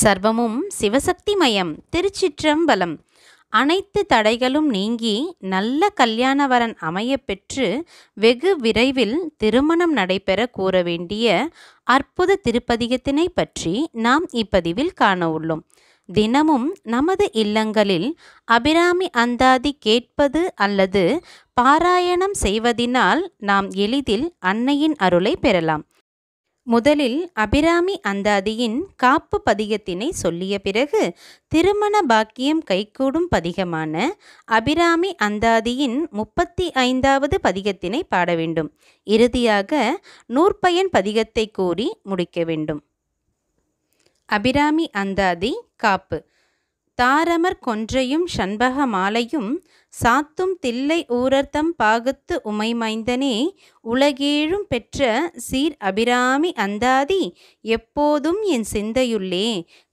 சர்வமும் சிவசக்தி மயம் திருச்சிற்றம்பலம் அனைத்து தடைகளும் நீங்கி நல்ல கல்யாணவரன் அமைய பெற்று வெகு விரைவில் திருமணம் நடைபெற கூற வேண்டிய அற்புத திருப்பதிகத்தினை பற்றி நாம் இப்பதிவில் காண உள்ளோம் தினமும் நமது இல்லங்களில் அபிராமி அந்தாதி கேட்பது அல்லது பாராயணம் செய்வதினால் நாம் எளிதில் அன்னையின் அருளை பெறலாம் முதலில் அபிராமி அந்தாதியின் காப்பு பதிகத்தினை சொல்லிய பிறகு திருமண பாக்கியம் கைகூடும் பதிகமான அபிராமி அந்தாதியின் முப்பத்தி ஐந்தாவது பதிகத்தினை பாட வேண்டும் இறுதியாக நூற்பயன் பதிகத்தை கூறி முடிக்க வேண்டும் அபிராமி அந்தாதி காப்பு தாரமர் கொன்றையும் சண்பக மாலையும் சாத்தும் தில்லை ஊரர்த்தம் பாகத்து உமைமைந்தனே உலகேழும் பெற்ற சீர் அபிராமி அந்தாதி எப்போதும் என் சிந்தையுள்ளே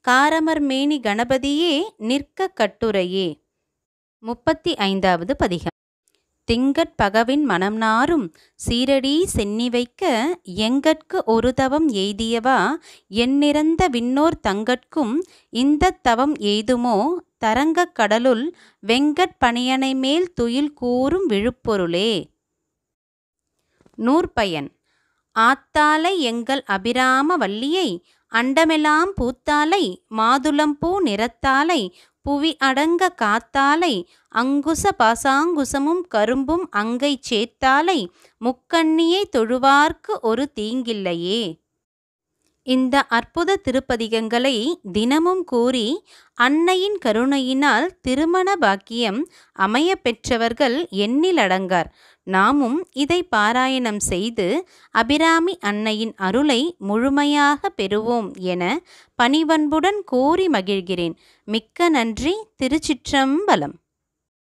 காரமர் மேனி கணபதியே நிற்க கட்டுரையே முப்பத்தி ஐந்தாவது பதிகம் திங்கட்பகவின் மனம் நாரும் சீரடி சென்னி வைக்க எங்கட்கு ஒரு தவம் எய்தியவா எண்ணிறந்த விண்ணோர் தங்கட்கும் இந்த தவம் எய்துமோ தரங்கக் கடலுள் வெங்கட் மேல் துயில் கூறும் விழுப்பொருளே நூற்பயன் ஆத்தாலை எங்கள் அபிராம வள்ளியை அண்டமெலாம் பூத்தாலை மாதுளம்பூ நிறத்தாலை புவி அடங்க காத்தாலை அங்குச பாசாங்குசமும் கரும்பும் அங்கை சேத்தாலை முக்கண்ணியை தொழுவார்க்கு ஒரு தீங்கில்லையே இந்த அற்புத திருப்பதிகங்களை தினமும் கூறி அன்னையின் கருணையினால் திருமண பாக்கியம் அமைய பெற்றவர்கள் எண்ணிலடங்கார் நாமும் இதை பாராயணம் செய்து அபிராமி அன்னையின் அருளை முழுமையாக பெறுவோம் என பணிவன்புடன் கூறி மகிழ்கிறேன் மிக்க நன்றி திருச்சிற்றம்பலம்